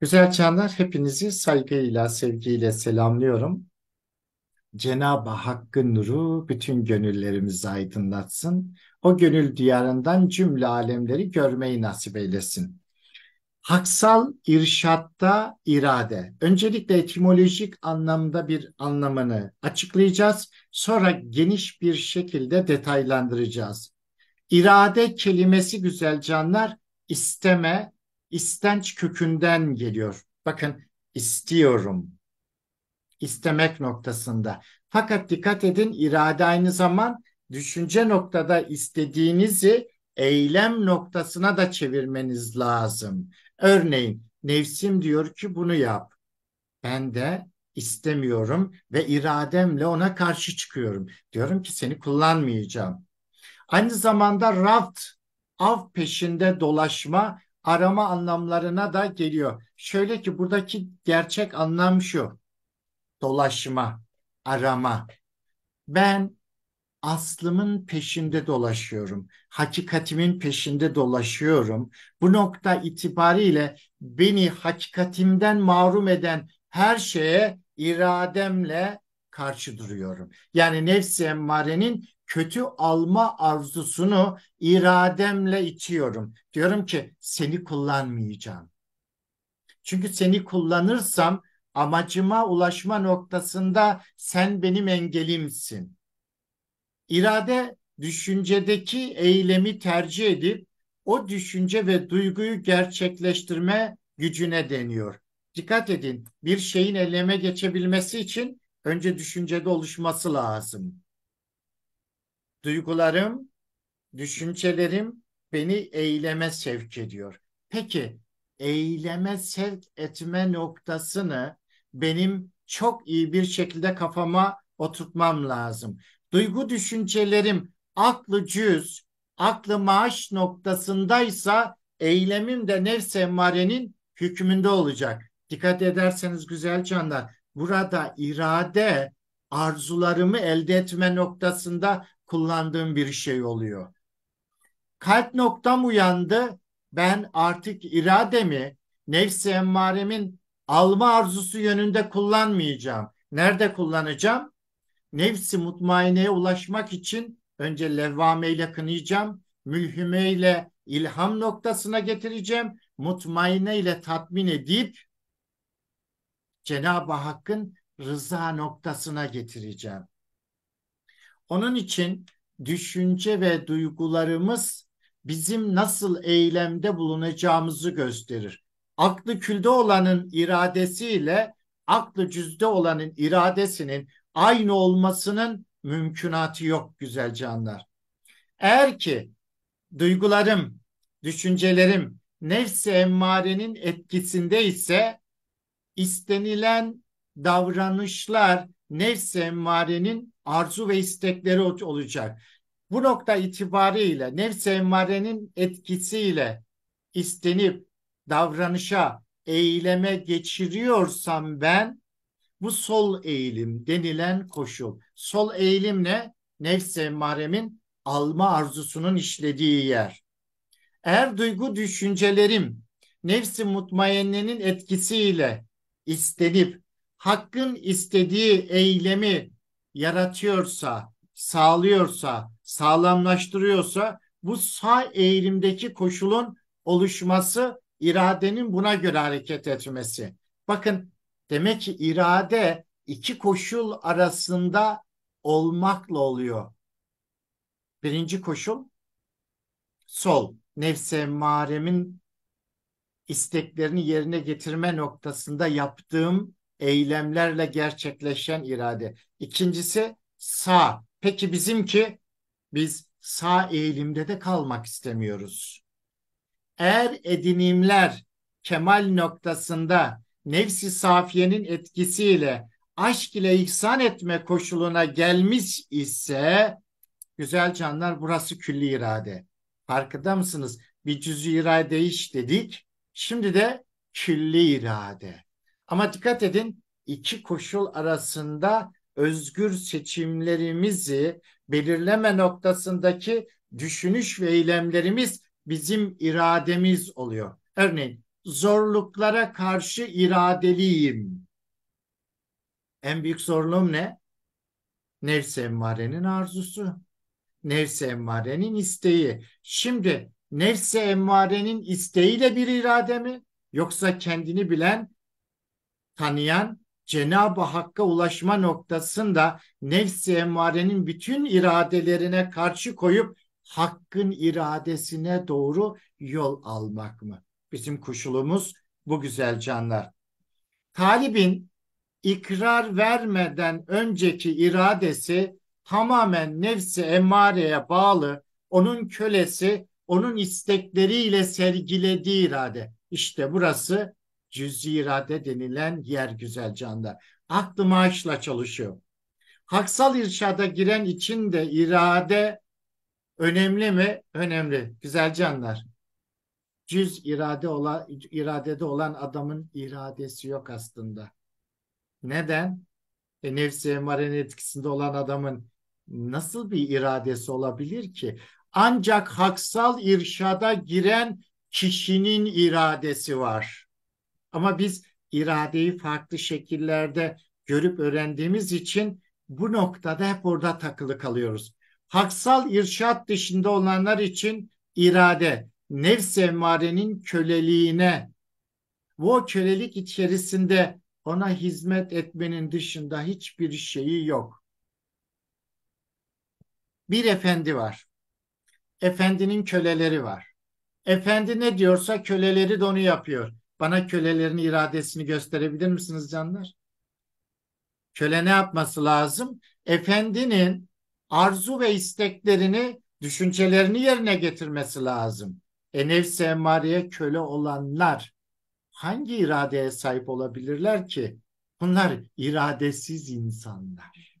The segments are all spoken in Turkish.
Güzel canlar hepinizi saygıyla, sevgiyle selamlıyorum. Cenab-ı Hakk'ın nuru bütün gönüllerimizi aydınlatsın. O gönül diyarından cümle alemleri görmeyi nasip eylesin. Haksal irşatta irade. Öncelikle etimolojik anlamda bir anlamını açıklayacağız. Sonra geniş bir şekilde detaylandıracağız. İrade kelimesi güzel canlar isteme, istenç kökünden geliyor. Bakın istiyorum. istemek noktasında. Fakat dikkat edin irade aynı zaman düşünce noktada istediğinizi eylem noktasına da çevirmeniz lazım. Örneğin nefsim diyor ki bunu yap. Ben de istemiyorum ve irademle ona karşı çıkıyorum. Diyorum ki seni kullanmayacağım. Aynı zamanda raft, av peşinde dolaşma arama anlamlarına da geliyor. Şöyle ki buradaki gerçek anlam şu. Dolaşma, arama. Ben aslımın peşinde dolaşıyorum. Hakikatimin peşinde dolaşıyorum. Bu nokta itibariyle beni hakikatimden mahrum eden her şeye irademle karşı duruyorum. Yani nefsi emmarenin kötü alma arzusunu irademle içiyorum. Diyorum ki seni kullanmayacağım. Çünkü seni kullanırsam amacıma ulaşma noktasında sen benim engelimsin. İrade düşüncedeki eylemi tercih edip o düşünce ve duyguyu gerçekleştirme gücüne deniyor. Dikkat edin bir şeyin eyleme geçebilmesi için önce düşüncede oluşması lazım duygularım, düşüncelerim beni eyleme sevk ediyor. Peki eyleme sevk etme noktasını benim çok iyi bir şekilde kafama oturtmam lazım. Duygu düşüncelerim aklı cüz, aklı maaş noktasındaysa eylemim de nefs emmarenin hükmünde olacak. Dikkat ederseniz güzel canlar burada irade arzularımı elde etme noktasında kullandığım bir şey oluyor. Kalp noktam uyandı. Ben artık irademi nefsi emmaremin alma arzusu yönünde kullanmayacağım. Nerede kullanacağım? Nefsi mutmaineye ulaşmak için önce levvameyle kınayacağım, mülhümeyle ilham noktasına getireceğim, mutmaine ile tatmin edip Cenab-ı Hakk'ın rıza noktasına getireceğim. Onun için düşünce ve duygularımız bizim nasıl eylemde bulunacağımızı gösterir. Aklı külde olanın iradesiyle aklı cüzde olanın iradesinin aynı olmasının mümkünatı yok güzel canlar. Eğer ki duygularım, düşüncelerim nefsi emmarenin etkisinde ise istenilen davranışlar nefsi emmarenin arzu ve istekleri olacak. Bu nokta itibariyle nefs emmarenin etkisiyle istenip davranışa, eyleme geçiriyorsam ben bu sol eğilim denilen koşul. Sol eğilim ne? Nefs emmaremin alma arzusunun işlediği yer. Eğer duygu düşüncelerim nefsi mutmainnenin etkisiyle istenip hakkın istediği eylemi yaratıyorsa, sağlıyorsa, sağlamlaştırıyorsa bu sağ eğilimdeki koşulun oluşması iradenin buna göre hareket etmesi. Bakın demek ki irade iki koşul arasında olmakla oluyor. Birinci koşul sol nefse emmarimin isteklerini yerine getirme noktasında yaptığım eylemlerle gerçekleşen irade. İkincisi sağ. Peki bizimki biz sağ eğilimde de kalmak istemiyoruz. Eğer edinimler kemal noktasında nefsi safiyenin etkisiyle aşk ile ihsan etme koşuluna gelmiş ise güzel canlar burası külli irade. Farkında mısınız? Bir cüzü irade iş dedik. Şimdi de külli irade. Ama dikkat edin iki koşul arasında özgür seçimlerimizi belirleme noktasındaki düşünüş ve eylemlerimiz bizim irademiz oluyor. Örneğin zorluklara karşı iradeliyim. En büyük zorluğum ne? Nefs emmarenin arzusu. Nefs emmarenin isteği. Şimdi nefs emmarenin isteğiyle bir irade mi? Yoksa kendini bilen tanıyan Cenab-ı Hakk'a ulaşma noktasında nefsi emmarenin bütün iradelerine karşı koyup hakkın iradesine doğru yol almak mı? Bizim kuşulumuz bu güzel canlar. Talib'in ikrar vermeden önceki iradesi tamamen nefsi emmareye bağlı, onun kölesi, onun istekleriyle sergilediği irade. İşte burası cüz irade denilen yer güzel güzelcanda. Aklı maaşla çalışıyor. Haksal irşada giren için de irade önemli mi? Önemli. Güzel canlar. Cüz irade olan, iradede olan adamın iradesi yok aslında. Neden? E, nefsi emarenin etkisinde olan adamın nasıl bir iradesi olabilir ki? Ancak haksal irşada giren kişinin iradesi var. Ama biz iradeyi farklı şekillerde görüp öğrendiğimiz için bu noktada hep orada takılı kalıyoruz. Haksal irşat dışında olanlar için irade, nefs emmarenin köleliğine bu kölelik içerisinde ona hizmet etmenin dışında hiçbir şeyi yok. Bir efendi var. Efendinin köleleri var. Efendi ne diyorsa köleleri de onu yapıyor. Bana kölelerin iradesini gösterebilir misiniz canlar? Köle ne yapması lazım? Efendinin arzu ve isteklerini, düşüncelerini yerine getirmesi lazım. E nefse emariye köle olanlar hangi iradeye sahip olabilirler ki? Bunlar iradesiz insanlar.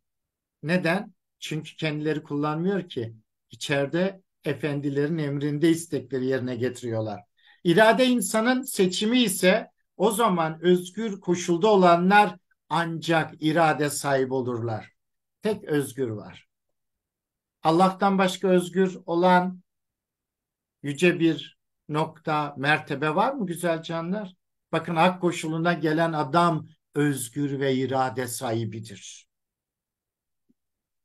Neden? Çünkü kendileri kullanmıyor ki. İçeride efendilerin emrinde istekleri yerine getiriyorlar. İrade insanın seçimi ise o zaman özgür koşulda olanlar ancak irade sahip olurlar. Tek özgür var. Allah'tan başka özgür olan yüce bir nokta, mertebe var mı güzel canlar? Bakın hak koşuluna gelen adam özgür ve irade sahibidir.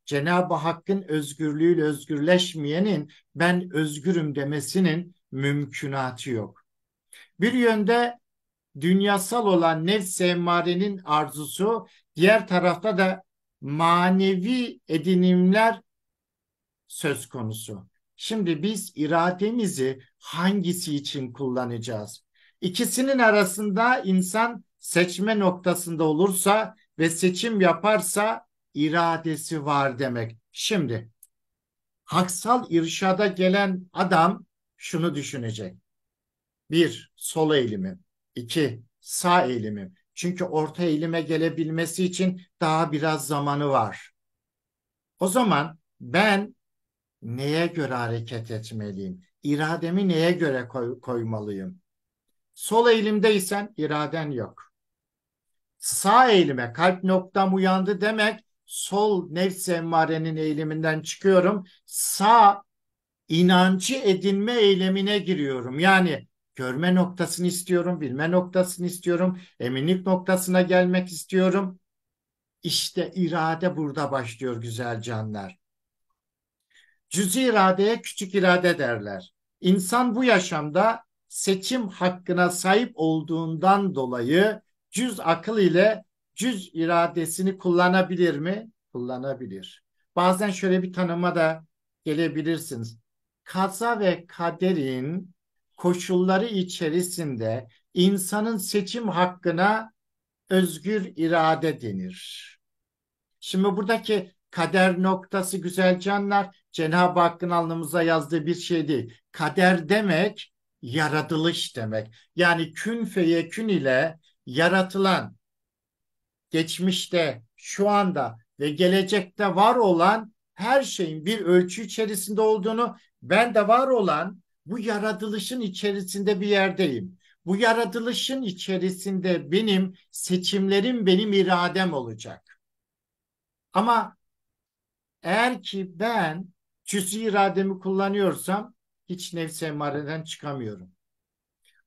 Cenab-ı Hakk'ın özgürlüğüyle özgürleşmeyenin ben özgürüm demesinin mümkünatı yok. Bir yönde dünyasal olan nefs emmarenin arzusu, diğer tarafta da manevi edinimler söz konusu. Şimdi biz irademizi hangisi için kullanacağız? İkisinin arasında insan seçme noktasında olursa ve seçim yaparsa iradesi var demek. Şimdi haksal irşada gelen adam şunu düşünecek. Bir, sol eğilimi. iki sağ eğilimi. Çünkü orta eğilime gelebilmesi için daha biraz zamanı var. O zaman ben neye göre hareket etmeliyim? İrademi neye göre koy, koymalıyım? Sol eğilimdeysen iraden yok. Sağ eğilime kalp noktam uyandı demek sol nefs emmarenin eğiliminden çıkıyorum. Sağ inancı edinme eylemine giriyorum. Yani görme noktasını istiyorum, bilme noktasını istiyorum, eminlik noktasına gelmek istiyorum. İşte irade burada başlıyor güzel canlar. Cüz iradeye küçük irade derler. İnsan bu yaşamda seçim hakkına sahip olduğundan dolayı cüz akıl ile cüz iradesini kullanabilir mi? Kullanabilir. Bazen şöyle bir tanıma da gelebilirsiniz kaza ve kaderin koşulları içerisinde insanın seçim hakkına özgür irade denir. Şimdi buradaki kader noktası güzel canlar Cenab-ı Hakk'ın alnımıza yazdığı bir şey değil. Kader demek yaratılış demek. Yani kün feyekün ile yaratılan geçmişte, şu anda ve gelecekte var olan her şeyin bir ölçü içerisinde olduğunu ben de var olan bu yaratılışın içerisinde bir yerdeyim. Bu yaratılışın içerisinde benim seçimlerim benim iradem olacak. Ama eğer ki ben cüz'i irademi kullanıyorsam hiç nefse emareden çıkamıyorum.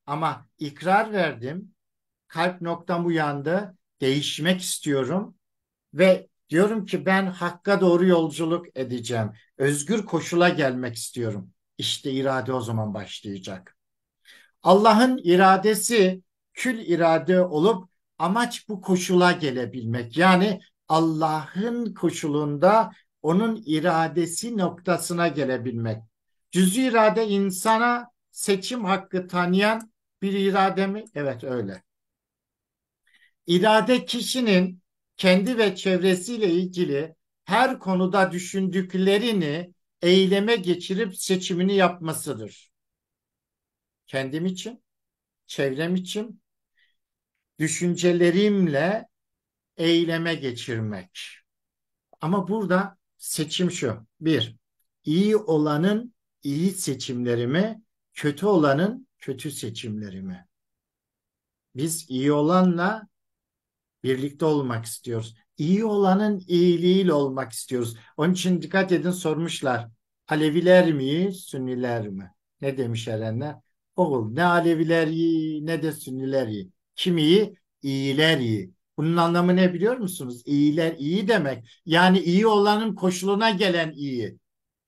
Ama ikrar verdim. Kalp noktam uyandı. Değişmek istiyorum. Ve Diyorum ki ben hakka doğru yolculuk edeceğim. Özgür koşula gelmek istiyorum. İşte irade o zaman başlayacak. Allah'ın iradesi kül irade olup amaç bu koşula gelebilmek. Yani Allah'ın koşulunda onun iradesi noktasına gelebilmek. Cüz'i irade insana seçim hakkı tanıyan bir irade mi? Evet öyle. İrade kişinin kendi ve çevresiyle ilgili her konuda düşündüklerini eyleme geçirip seçimini yapmasıdır. Kendim için, çevrem için düşüncelerimle eyleme geçirmek. Ama burada seçim şu. Bir, iyi olanın iyi seçimlerimi, kötü olanın kötü seçimlerimi. Biz iyi olanla Birlikte olmak istiyoruz. İyi olanın iyiliğiyle olmak istiyoruz. Onun için dikkat edin sormuşlar. Aleviler mi, Sünniler mi? Ne demiş erenler? Oğul ne Aleviler iyi ne de Sünniler iyi. Kim iyi? İyiler iyi. Bunun anlamı ne biliyor musunuz? İyiler iyi demek. Yani iyi olanın koşuluna gelen iyi.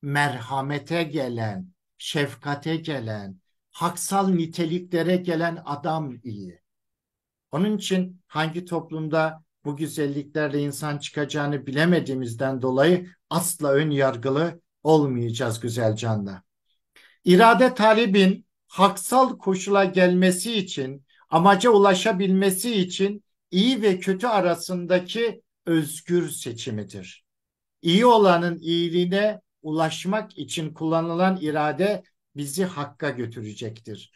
Merhamete gelen, şefkate gelen, haksal niteliklere gelen adam iyi. Onun için hangi toplumda bu güzelliklerle insan çıkacağını bilemediğimizden dolayı asla ön yargılı olmayacağız güzel canlı. İrade talibin haksal koşula gelmesi için, amaca ulaşabilmesi için iyi ve kötü arasındaki özgür seçimidir. İyi olanın iyiliğine ulaşmak için kullanılan irade bizi hakka götürecektir.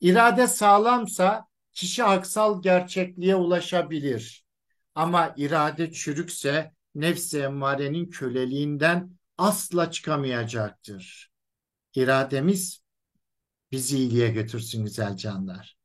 İrade sağlamsa kişi aksal gerçekliğe ulaşabilir. Ama irade çürükse nefsi emmarenin köleliğinden asla çıkamayacaktır. İrademiz bizi iyiliğe götürsün güzel canlar.